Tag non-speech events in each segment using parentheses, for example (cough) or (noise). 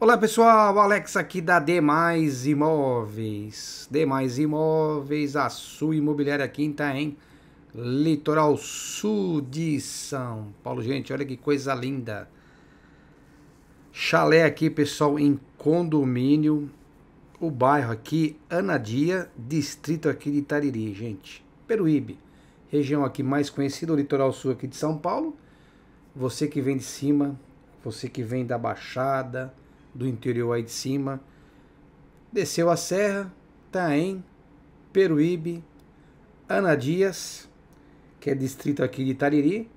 Olá pessoal, Alex aqui da Demais Imóveis. Demais Imóveis, a sua imobiliária aqui em Litoral Sul de São Paulo. Gente, olha que coisa linda. Chalé aqui, pessoal, em condomínio. O bairro aqui, Anadia, distrito aqui de Itariri, gente. Peruíbe, região aqui mais conhecida, o Litoral Sul aqui de São Paulo. Você que vem de cima, você que vem da Baixada do interior aí de cima, desceu a serra, Taem, Peruíbe, Ana Dias que é distrito aqui de Tariri.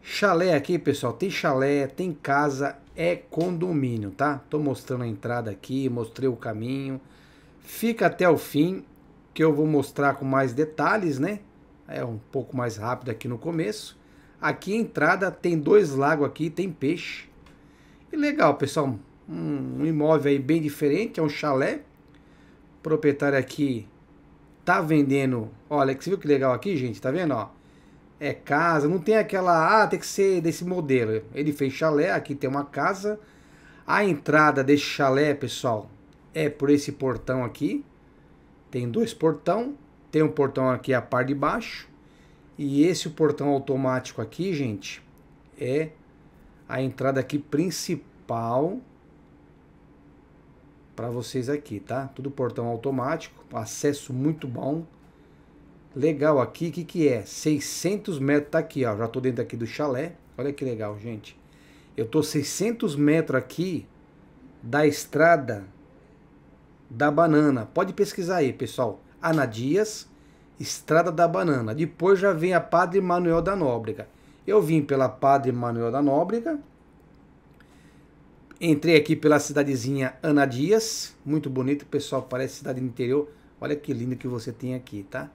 Chalé aqui, pessoal, tem chalé, tem casa, é condomínio, tá? Tô mostrando a entrada aqui, mostrei o caminho. Fica até o fim, que eu vou mostrar com mais detalhes, né? É um pouco mais rápido aqui no começo. Aqui a entrada tem dois lagos aqui, tem peixe. E legal, pessoal. Um imóvel aí bem diferente, é um chalé. O proprietário aqui tá vendendo. Olha, você viu que legal aqui, gente? Tá vendo, ó? É casa, não tem aquela, ah, tem que ser desse modelo. Ele fez chalé, aqui tem uma casa. A entrada desse chalé, pessoal, é por esse portão aqui. Tem dois portão, tem um portão aqui a par de baixo. E esse portão automático aqui, gente, é a entrada aqui principal principal para vocês aqui, tá? Tudo portão automático, acesso muito bom. Legal aqui, o que, que é? 600 metros, tá aqui, ó. Já tô dentro aqui do chalé. Olha que legal, gente. Eu tô 600 metros aqui da estrada da banana. Pode pesquisar aí, pessoal. Ana Dias, Estrada da Banana. Depois já vem a Padre Manuel da Nóbrega. Eu vim pela Padre Manuel da Nóbrega Entrei aqui pela cidadezinha Ana Dias, muito bonito, pessoal, parece cidade do interior. Olha que lindo que você tem aqui, tá?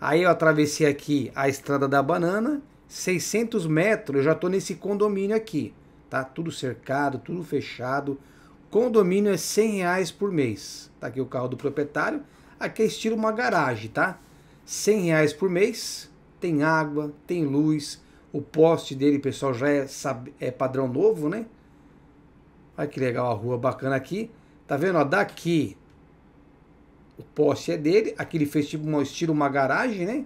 Aí eu atravessei aqui a Estrada da Banana, 600 metros, eu já tô nesse condomínio aqui, tá? Tudo cercado, tudo fechado. Condomínio é 100 reais por mês. Tá aqui o carro do proprietário. Aqui é estilo uma garagem, tá? 100 reais por mês, tem água, tem luz, o poste dele, pessoal, já é, é padrão novo, né? Olha que legal a rua bacana aqui. Tá vendo? Ó, daqui o poste é dele. Aqui ele fez tipo um estilo uma garagem, né?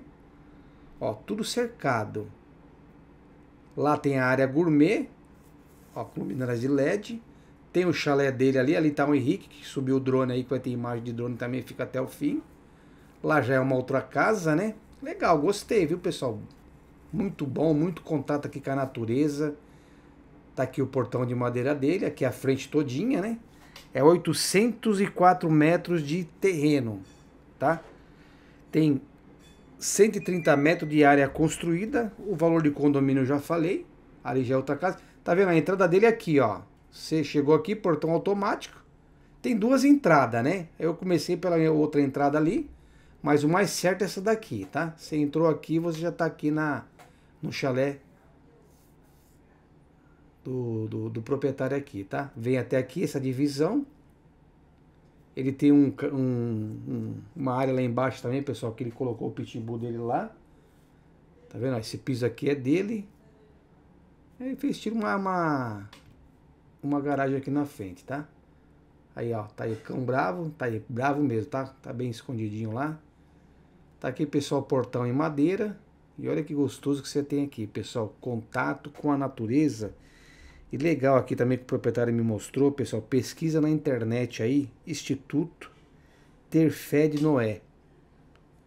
Ó, tudo cercado. Lá tem a área gourmet. Ó, com luminárias de LED. Tem o chalé dele ali. Ali tá o Henrique, que subiu o drone aí, que vai ter imagem de drone também, fica até o fim. Lá já é uma outra casa, né? Legal, gostei, viu, pessoal? Muito bom, muito contato aqui com a natureza. Tá aqui o portão de madeira dele, aqui a frente todinha, né? É 804 metros de terreno, tá? Tem 130 metros de área construída, o valor de condomínio já falei, ali já é outra casa. Tá vendo? A entrada dele é aqui, ó. Você chegou aqui, portão automático. Tem duas entradas, né? Eu comecei pela outra entrada ali, mas o mais certo é essa daqui, tá? Você entrou aqui, você já tá aqui na, no chalé do, do, do proprietário aqui, tá? Vem até aqui essa divisão. Ele tem um, um, uma área lá embaixo também, pessoal, que ele colocou o pitbull dele lá. Tá vendo? Esse piso aqui é dele. Ele fez tira uma, uma, uma garagem aqui na frente, tá? Aí, ó, tá aí cão bravo, tá aí bravo mesmo, tá? Tá bem escondidinho lá. Tá aqui, pessoal, portão em madeira. E olha que gostoso que você tem aqui, pessoal. Contato com a natureza e legal aqui também que o proprietário me mostrou, pessoal, pesquisa na internet aí, Instituto Ter Fé de Noé.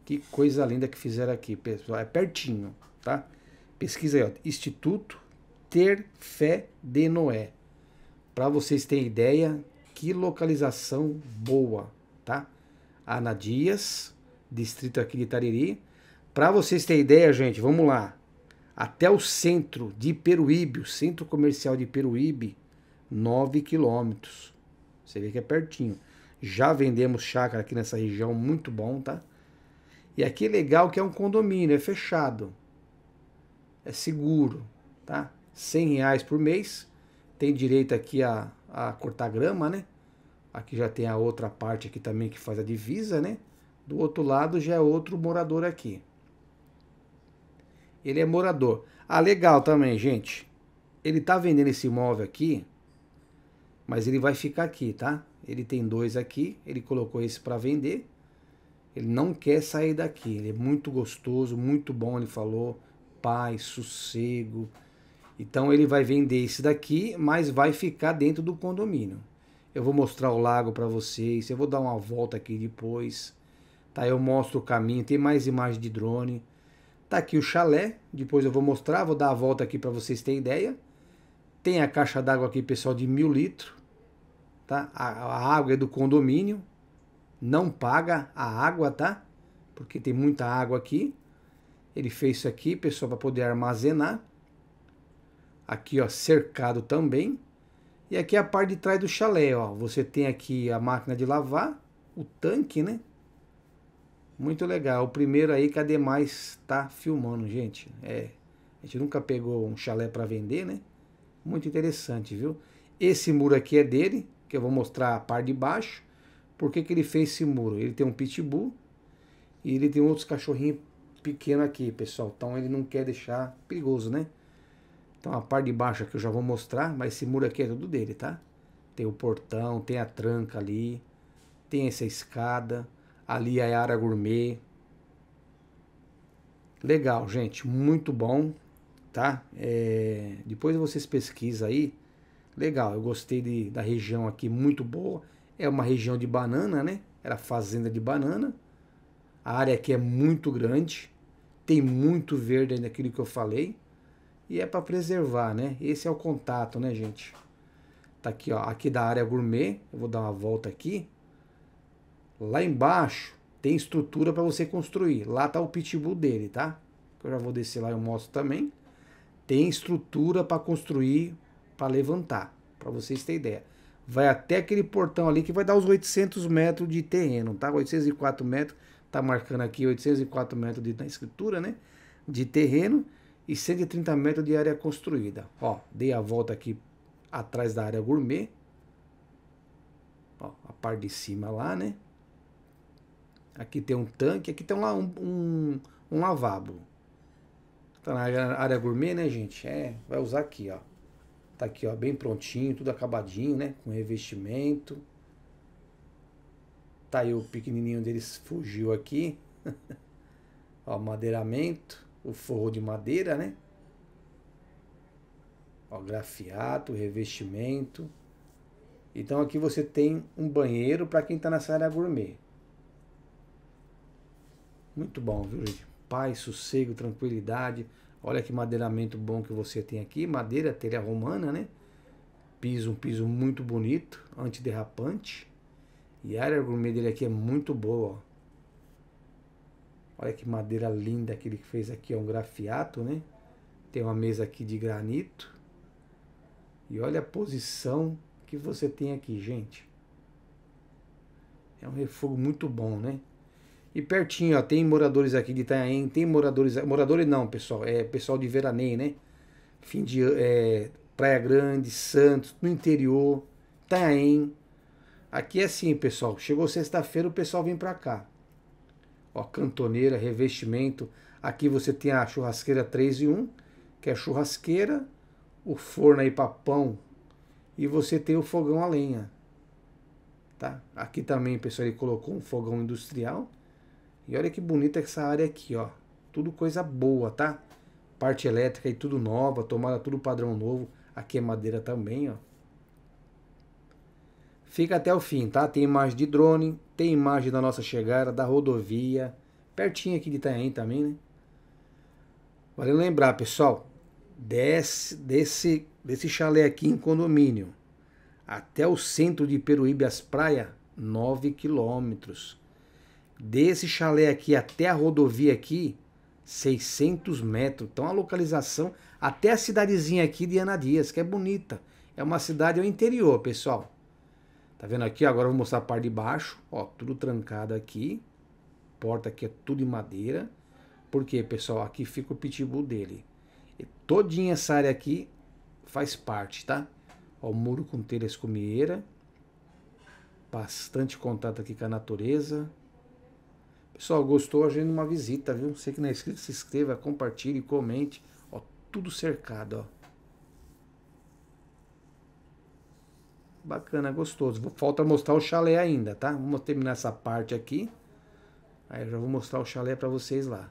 Que coisa linda que fizeram aqui, pessoal. É pertinho, tá? Pesquisa aí, ó, Instituto Ter Fé de Noé. Para vocês terem ideia, que localização boa, tá? Ana Dias, distrito aqui de Tariri. Para vocês terem ideia, gente, vamos lá até o centro de Peruíbe, o centro comercial de Peruíbe, 9 quilômetros. Você vê que é pertinho. Já vendemos chácara aqui nessa região, muito bom, tá? E aqui é legal que é um condomínio, é fechado. É seguro, tá? 100 reais por mês. Tem direito aqui a, a cortar grama, né? Aqui já tem a outra parte aqui também que faz a divisa, né? Do outro lado já é outro morador aqui. Ele é morador. Ah, legal também, gente. Ele tá vendendo esse imóvel aqui, mas ele vai ficar aqui, tá? Ele tem dois aqui, ele colocou esse para vender. Ele não quer sair daqui. Ele é muito gostoso, muito bom, ele falou. Paz, sossego. Então ele vai vender esse daqui, mas vai ficar dentro do condomínio. Eu vou mostrar o lago para vocês. Eu vou dar uma volta aqui depois. Tá? Eu mostro o caminho. Tem mais imagem de drone. Tá aqui o chalé, depois eu vou mostrar, vou dar a volta aqui para vocês terem ideia. Tem a caixa d'água aqui, pessoal, de mil litros. Tá? A, a, água é do condomínio, não paga a água, tá? Porque tem muita água aqui. Ele fez isso aqui, pessoal, para poder armazenar. Aqui, ó, cercado também. E aqui é a parte de trás do chalé, ó. Você tem aqui a máquina de lavar, o tanque, né? Muito legal. O primeiro aí que a Demais tá filmando, gente. É, a gente nunca pegou um chalé para vender, né? Muito interessante, viu? Esse muro aqui é dele, que eu vou mostrar a parte de baixo. Por que, que ele fez esse muro? Ele tem um pitbull e ele tem outros cachorrinhos pequenos aqui, pessoal. Então ele não quer deixar perigoso, né? Então a parte de baixo aqui eu já vou mostrar, mas esse muro aqui é tudo dele, tá? Tem o portão, tem a tranca ali, tem essa escada ali a Yara Gourmet. Legal, gente, muito bom, tá? É, depois vocês pesquisam aí. Legal, eu gostei de, da região aqui, muito boa. É uma região de banana, né? Era fazenda de banana. A área aqui é muito grande, tem muito verde ainda aquilo que eu falei. E é para preservar, né? Esse é o contato, né, gente? Tá aqui, ó, aqui da área gourmet. Eu vou dar uma volta aqui. Lá embaixo tem estrutura para você construir. Lá tá o pitbull dele, tá? Eu já vou descer lá e eu mostro também. Tem estrutura para construir, para levantar, para vocês terem ideia. Vai até aquele portão ali que vai dar os 800 metros de terreno, tá? 804 metros, tá marcando aqui 804 metros de, na escritura, né? De terreno e 130 metros de área construída. Ó, dei a volta aqui atrás da área gourmet. Ó, a parte de cima lá, né? Aqui tem um tanque, aqui tem um, um, um lavabo. Tá na área gourmet, né, gente? É, vai usar aqui, ó. Tá aqui, ó, bem prontinho, tudo acabadinho, né? Com revestimento. Tá aí o pequenininho deles fugiu aqui. (laughs) ó, madeiramento, o forro de madeira, né? Ó, grafiato, revestimento. Então aqui você tem um banheiro para quem está nessa área gourmet. Muito bom, viu, gente? Paz, sossego, tranquilidade. Olha que madeiramento bom que você tem aqui. Madeira, telha romana, né? Piso, um piso muito bonito, antiderrapante. E a área gourmet dele aqui é muito boa. Olha que madeira linda que ele fez aqui, é um grafiato, né? Tem uma mesa aqui de granito. E olha a posição que você tem aqui, gente. É um refúgio muito bom, né? E pertinho, ó, tem moradores aqui de Itanhaém, tem moradores. Moradores não, pessoal, é pessoal de Veranei, né? Fim de. É, Praia Grande, Santos, no interior, Itanhaém. Aqui é assim, pessoal. Chegou sexta-feira, o pessoal vem pra cá. Ó, cantoneira, revestimento. Aqui você tem a churrasqueira 3 e 1, que é a churrasqueira, o forno aí pra pão. E você tem o fogão a lenha. Tá? Aqui também, pessoal, ele colocou um fogão industrial e olha que bonita essa área aqui, ó. Tudo coisa boa, tá? Parte elétrica e tudo nova, tomada tudo padrão novo. Aqui é madeira também, ó. Fica até o fim, tá? Tem imagem de drone, tem imagem da nossa chegada, da rodovia. Pertinho aqui de Itanhaém também, né? Vale lembrar, pessoal. Desse, desse, desse chalé aqui em condomínio até o centro de Peruíbe, as praias, 9 quilômetros. Desse chalé aqui até a rodovia aqui, 600 metros. Então a localização, até a cidadezinha aqui de Ana Dias, que é bonita. É uma cidade ao interior, pessoal. Tá vendo aqui? Agora eu vou mostrar a parte de baixo. Ó, tudo trancado aqui. Porta aqui é tudo em madeira. Por quê, pessoal? Aqui fica o pitbull dele. E todinha essa área aqui faz parte, tá? Ó, o muro com telhas com Bastante contato aqui com a natureza. Pessoal, gostou? Agenda uma visita, viu? Você que não é inscrito, se inscreva, compartilhe, comente. Ó, tudo cercado, ó. Bacana, gostoso. Falta mostrar o chalé ainda, tá? Vamos terminar essa parte aqui. Aí eu já vou mostrar o chalé para vocês lá.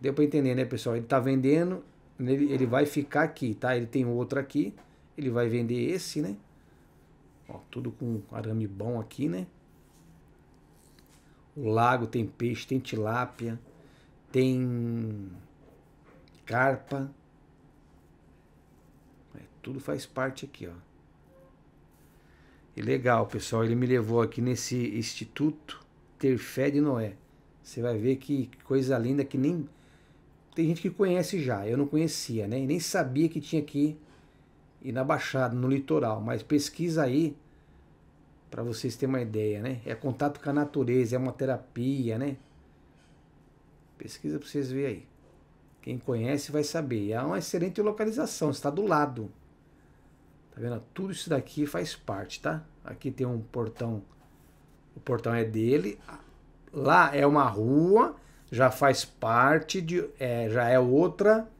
Deu para entender, né, pessoal? Ele tá vendendo, ele, ele vai ficar aqui, tá? Ele tem outro aqui, ele vai vender esse, né? Ó, tudo com arame bom aqui, né? O lago tem peixe, tem tilápia, tem carpa. É, tudo faz parte aqui, ó. E legal, pessoal, ele me levou aqui nesse instituto Ter Fé de Noé. Você vai ver que coisa linda que nem tem gente que conhece já, eu não conhecia, né? E nem sabia que tinha aqui e na Baixada, no litoral, mas pesquisa aí para vocês terem uma ideia, né? É contato com a natureza, é uma terapia, né? Pesquisa para vocês verem aí. Quem conhece vai saber. É uma excelente localização, está do lado. Tá vendo? Tudo isso daqui faz parte, tá? Aqui tem um portão. O portão é dele. Lá é uma rua, já faz parte de. É, já é outra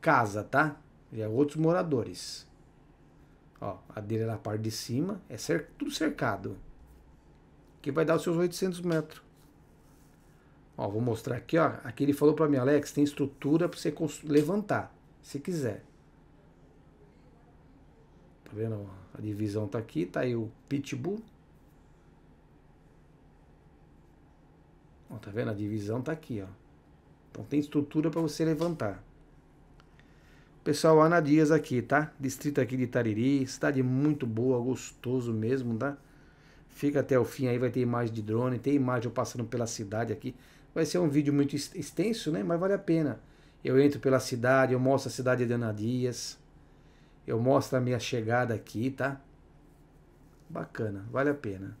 casa, tá? Já é outros moradores. Ó, a dele é na parte de cima, é cer tudo cercado. Que vai dar os seus 800 metros. Ó, vou mostrar aqui, ó. Aqui ele falou para mim, Alex, tem estrutura para você levantar, se quiser. Tá vendo? A divisão tá aqui, tá aí o Pitbull. Ó, tá vendo? A divisão tá aqui, ó. Então tem estrutura para você levantar. Pessoal, Ana Dias aqui, tá? Distrito aqui de Tariri, cidade muito boa, gostoso mesmo, tá? Fica até o fim aí, vai ter imagem de drone, tem imagem eu passando pela cidade aqui. Vai ser um vídeo muito extenso, né? Mas vale a pena. Eu entro pela cidade, eu mostro a cidade de Ana Dias. Eu mostro a minha chegada aqui, tá? Bacana, vale a pena.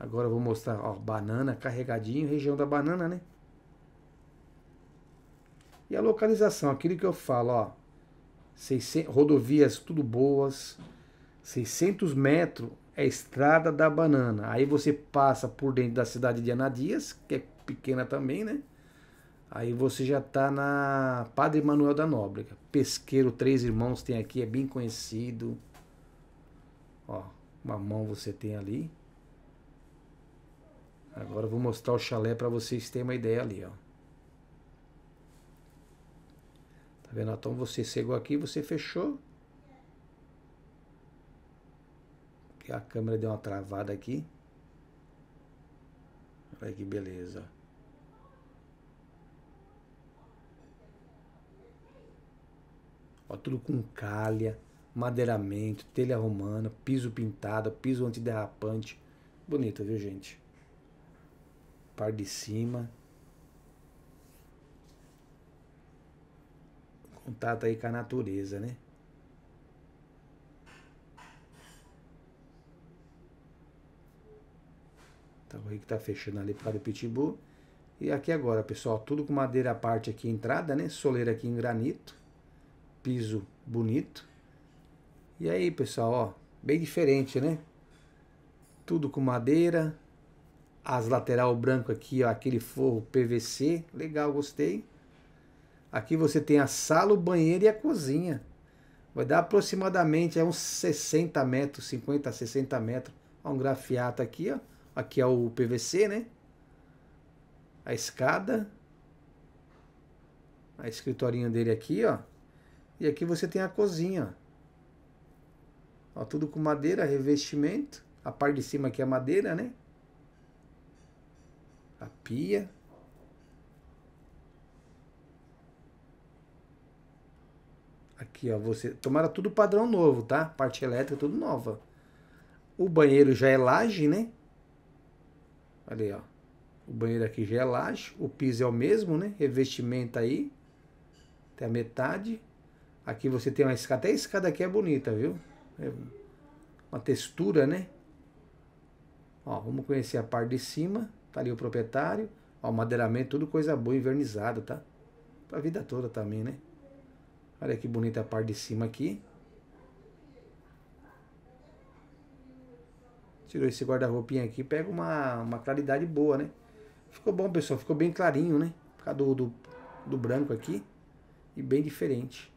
Agora eu vou mostrar, ó, banana carregadinho, região da banana, né? E a localização, aquilo que eu falo, ó, 600, rodovias tudo boas, 600 metros é Estrada da Banana. Aí você passa por dentro da cidade de Anadias, que é pequena também, né? Aí você já tá na Padre Manuel da Nóbrega. Pesqueiro Três Irmãos tem aqui, é bem conhecido. Ó, uma mão você tem ali. Agora eu vou mostrar o chalé para vocês terem uma ideia ali, ó. Tá vendo? Então você chegou aqui, você fechou. Que a câmera deu uma travada aqui. Olha que beleza. Ó, tudo com calha, madeiramento, telha romana, piso pintado, piso antiderrapante. Bonito, viu, gente? Par de cima. contato aí com a natureza, né? Tá, o Rick tá fechando ali para o Pitbull. E aqui agora, pessoal, tudo com madeira à parte aqui, entrada, né? Soleira aqui em granito. Piso bonito. E aí, pessoal, ó, bem diferente, né? Tudo com madeira. As lateral branco aqui, ó, aquele forro PVC. Legal, gostei. Aqui você tem a sala, o banheiro e a cozinha. Vai dar aproximadamente é uns 60 metros, 50 a 60 metros. Ó, um grafiato aqui, ó. Aqui é o PVC, né? A escada. A escritorinha dele aqui, ó. E aqui você tem a cozinha, ó. ó tudo com madeira, revestimento. A parte de cima aqui é madeira, né? A pia. Aqui, ó, você. Tomara tudo padrão novo, tá? Parte elétrica, tudo nova. O banheiro já é laje, né? Olha aí, ó. O banheiro aqui já é laje. O piso é o mesmo, né? Revestimento aí. Até a metade. Aqui você tem uma escada. Até a escada aqui é bonita, viu? É uma textura, né? Ó, vamos conhecer a parte de cima. Tá ali o proprietário. Ó, madeiramento, tudo coisa boa, envernizado, tá? Pra vida toda também, né? Olha que bonita a parte de cima aqui. Tirou esse guarda-roupinha aqui, pega uma, uma claridade boa, né? Ficou bom, pessoal. Ficou bem clarinho, né? Por causa do, do, do branco aqui. E bem diferente.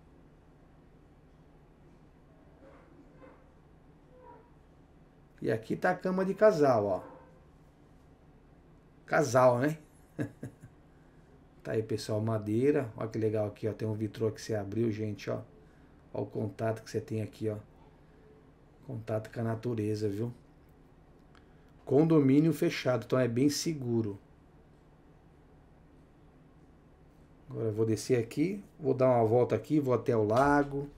E aqui tá a cama de casal, ó. Casal, né? (laughs) Tá aí, pessoal, madeira. Olha que legal aqui, ó. Tem um vitrô que você abriu, gente, ó. Olha o contato que você tem aqui, ó. Contato com a natureza, viu? Condomínio fechado, então é bem seguro. Agora eu vou descer aqui, vou dar uma volta aqui, vou até o lago.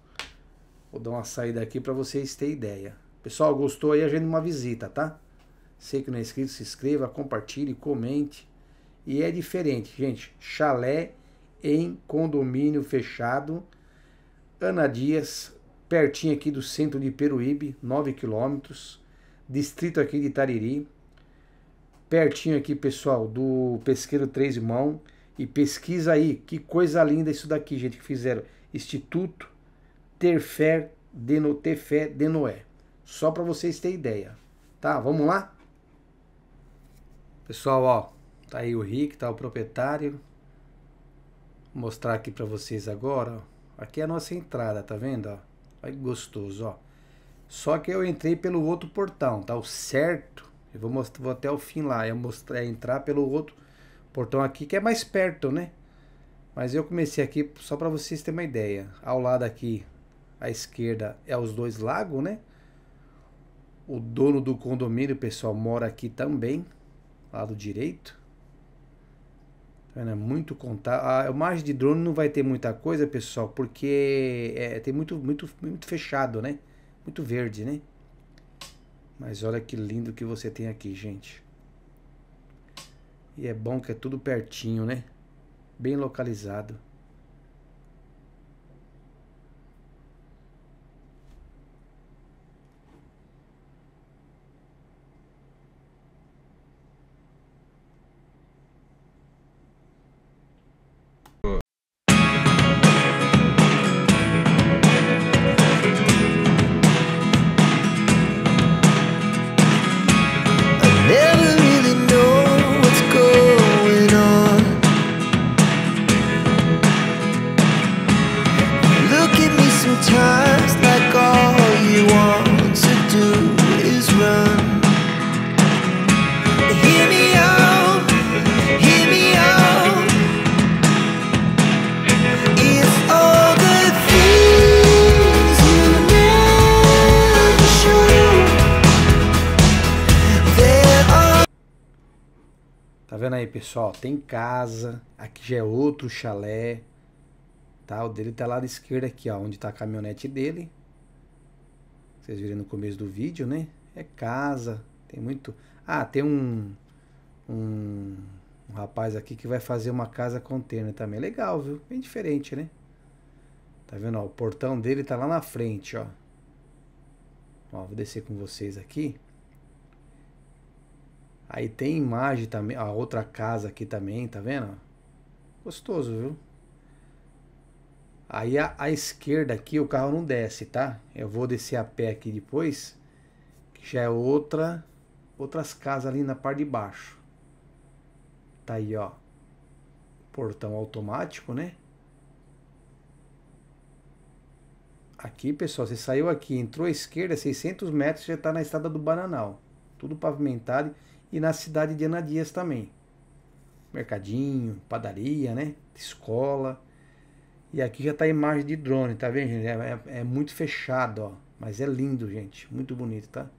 Vou dar uma saída aqui para vocês terem ideia. Pessoal, gostou aí? a gente uma visita, tá? Sei que não é inscrito, se inscreva, compartilhe, comente. E é diferente, gente. Chalé em condomínio fechado. Ana Dias, pertinho aqui do centro de Peruíbe, 9 quilômetros. Distrito aqui de Tariri. Pertinho aqui, pessoal, do Pesqueiro Três Mão E pesquisa aí, que coisa linda isso daqui, gente, que fizeram. Instituto Terfer ter fé de Noé. Só para vocês terem ideia. Tá, vamos lá? Pessoal, ó, Tá aí o Rick, tá o proprietário. Vou mostrar aqui para vocês agora. Ó. Aqui é a nossa entrada, tá vendo? Ó? Olha que gostoso, ó. Só que eu entrei pelo outro portão, tá? O certo, eu vou, mostrar, vou até o fim lá. Eu mostrar é entrar pelo outro portão aqui, que é mais perto, né? Mas eu comecei aqui só para vocês terem uma ideia. Ao lado aqui, à esquerda, é os dois lagos, né? O dono do condomínio, pessoal, mora aqui também, lado direito é né? muito contato. A imagem de drone não vai ter muita coisa, pessoal, porque é, tem muito, muito, muito fechado, né? Muito verde, né? Mas olha que lindo que você tem aqui, gente. E é bom que é tudo pertinho, né? Bem localizado. Pessoal, tem casa, aqui já é outro chalé, tá? O dele tá lá da esquerda aqui, ó, onde tá a caminhonete dele. Vocês viram no começo do vídeo, né? É casa, tem muito... Ah, tem um, um, um rapaz aqui que vai fazer uma casa container também. É legal, viu? Bem diferente, né? Tá vendo, ó, o portão dele tá lá na frente, ó. Ó, vou descer com vocês aqui. Aí tem imagem também, a outra casa aqui também, tá vendo? Gostoso, viu? Aí a, a, esquerda aqui o carro não desce, tá? Eu vou descer a pé aqui depois, que já é outra, outras casas ali na parte de baixo. Tá aí, ó. Portão automático, né? Aqui, pessoal, você saiu aqui, entrou à esquerda, 600 metros, já tá na estrada do Bananal. Tudo pavimentado e na cidade de Anadias também. Mercadinho, padaria, né? Escola. E aqui já tá a imagem de drone, tá vendo, gente? É, é, é muito fechado, ó. Mas é lindo, gente. Muito bonito, tá?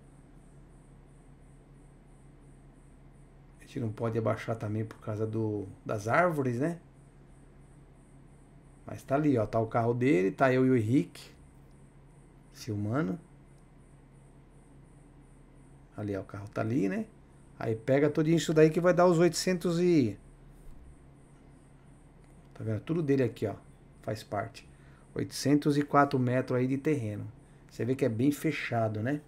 A gente não pode abaixar também por causa do, das árvores, né? Mas tá ali, ó. Tá o carro dele, tá eu e o Henrique. Silmano. Ali, ó. O carro tá ali, né? Aí pega todo isso daí que vai dar os 800 e... Tá vendo? Tudo dele aqui, ó. Faz parte. 804 metros aí de terreno. Você vê que é bem fechado, né?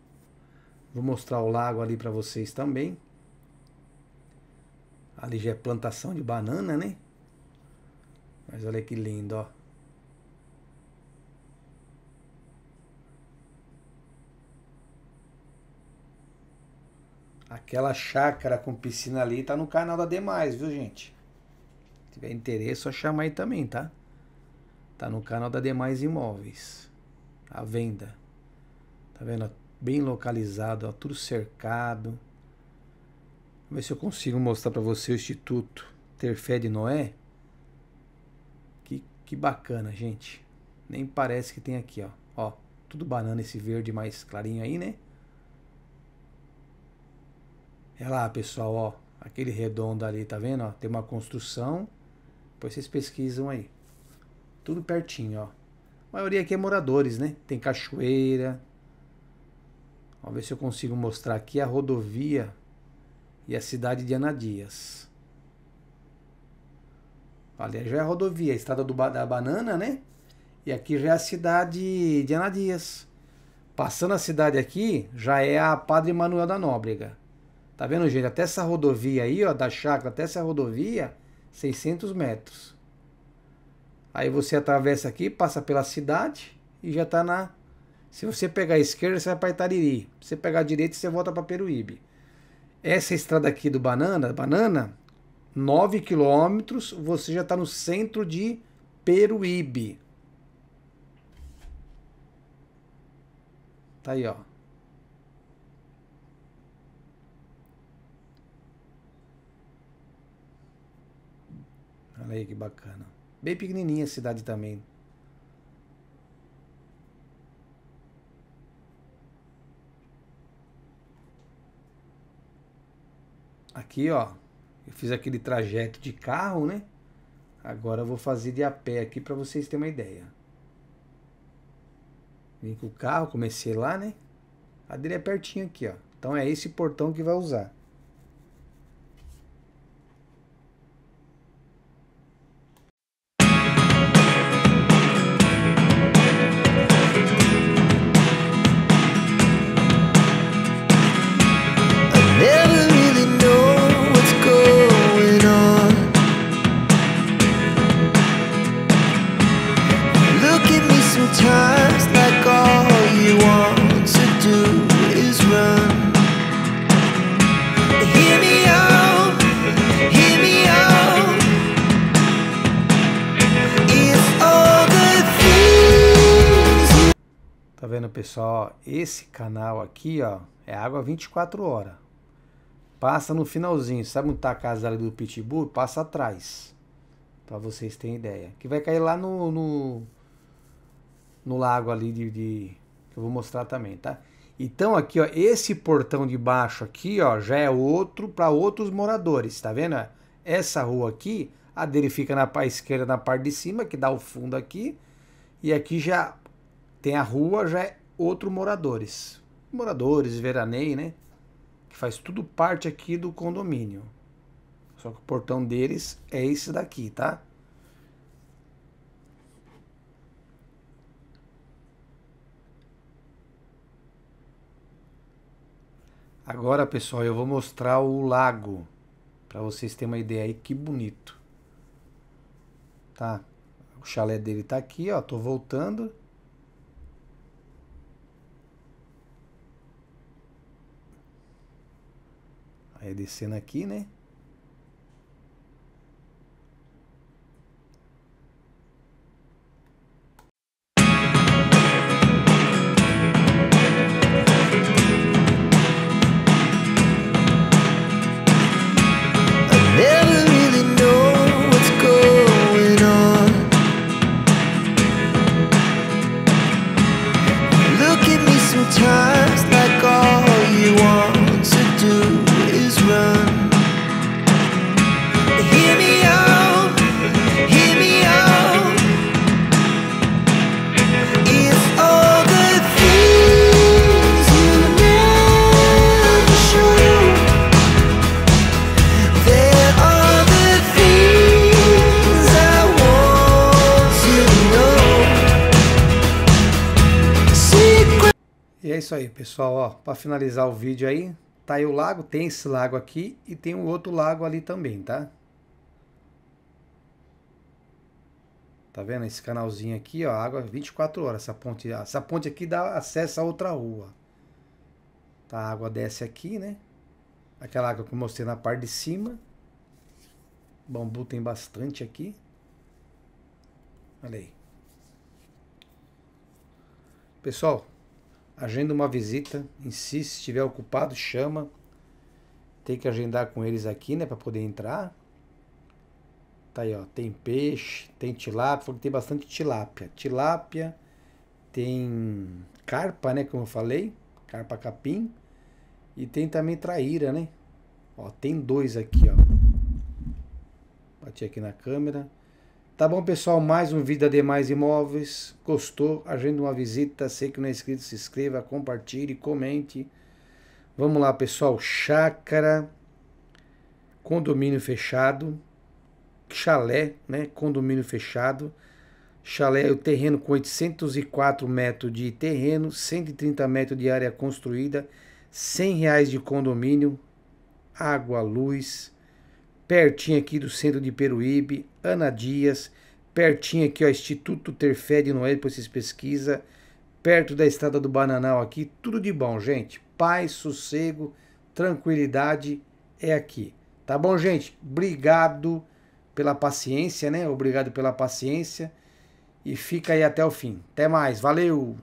Vou mostrar o lago ali para vocês também. Ali já é plantação de banana, né? Mas olha que lindo, ó. Aquela chácara com piscina ali tá no canal da Demais, viu, gente? Se tiver interesse, só chama aí também, tá? Tá no canal da Demais Imóveis. A venda. Tá vendo? Bem localizado, ó, tudo cercado. Vamos ver se eu consigo mostrar para você o Instituto Fé de Noé. Que, que bacana, gente. Nem parece que tem aqui, ó. Ó, tudo banana esse verde mais clarinho aí, né? É lá, pessoal, ó. Aquele redondo ali, tá vendo? Ó, tem uma construção. Depois vocês pesquisam aí. Tudo pertinho, ó. A maioria aqui é moradores, né? Tem cachoeira. Vamos ver se eu consigo mostrar aqui a rodovia e a cidade de Anadias. Aliás, já é a rodovia, a estrada do, da banana, né? E aqui já é a cidade de Anadias. Passando a cidade aqui, já é a Padre Manuel da Nóbrega. Tá vendo, gente? Até essa rodovia aí, ó, da chácara até essa rodovia, 600 metros. Aí você atravessa aqui, passa pela cidade e já tá na... Se você pegar a esquerda, você vai para Itariri. Se você pegar a direita, você volta para Peruíbe. Essa estrada aqui do Banana, Banana, 9 quilômetros, você já está no centro de Peruíbe. Tá aí, ó. Olha aí que bacana. Bem pequenininha a cidade também. Aqui, ó. Eu fiz aquele trajeto de carro, né? Agora eu vou fazer de a pé aqui para vocês terem uma ideia. Vim com o carro, comecei lá, né? A dele é pertinho aqui, ó. Então é esse portão que vai usar. pessoal, esse canal aqui, ó, é água 24 horas. Passa no finalzinho, sabe onde tá a casa ali do Pitbull? Passa atrás, para vocês terem ideia. Que vai cair lá no, no, no lago ali de, de, que eu vou mostrar também, tá? Então aqui, ó, esse portão de baixo aqui, ó, já é outro para outros moradores, tá vendo? Essa rua aqui, a dele fica na parte esquerda, na parte de cima, que dá o fundo aqui. E aqui já tem a rua, já é outro moradores. Moradores, veranei, né? Que faz tudo parte aqui do condomínio. Só que o portão deles é esse daqui, tá? Agora, pessoal, eu vou mostrar o lago para vocês terem uma ideia aí que bonito. Tá? O chalé dele tá aqui, ó, tô voltando. É, descendo aqui, né? é isso aí, pessoal. Ó, para finalizar o vídeo aí, tá aí o lago, tem esse lago aqui e tem um outro lago ali também, tá? Tá vendo esse canalzinho aqui, ó, água 24 horas. Essa ponte, essa ponte aqui dá acesso a outra rua. Tá, a água desce aqui, né? Aquela água que eu mostrei na parte de cima. bambu tem bastante aqui. Olha aí. Pessoal, agenda uma visita, insiste, se estiver ocupado, chama. Tem que agendar com eles aqui, né, para poder entrar. Tá aí, ó, tem peixe, tem tilápia, tem bastante tilápia. Tilápia, tem carpa, né, como eu falei, carpa capim. E tem também traíra, né? Ó, tem dois aqui, ó. Bati aqui na câmera. Tá bom, pessoal? Mais um vídeo da Demais Imóveis. Gostou? Agenda uma visita. Sei que não é inscrito, se inscreva, compartilhe, comente. Vamos lá, pessoal. Chácara, condomínio fechado, chalé, né? Condomínio fechado. Chalé, é o terreno com 804 metros de terreno, 130 metros de área construída, 100 reais de condomínio, água, luz, pertinho aqui do centro de Peruíbe, Ana Dias, pertinho aqui, ó, Instituto Terfé de Noel, depois vocês pesquisa, perto da Estrada do Bananal aqui, tudo de bom, gente. Paz, sossego, tranquilidade é aqui. Tá bom, gente? Obrigado pela paciência, né? Obrigado pela paciência. E fica aí até o fim. Até mais. Valeu!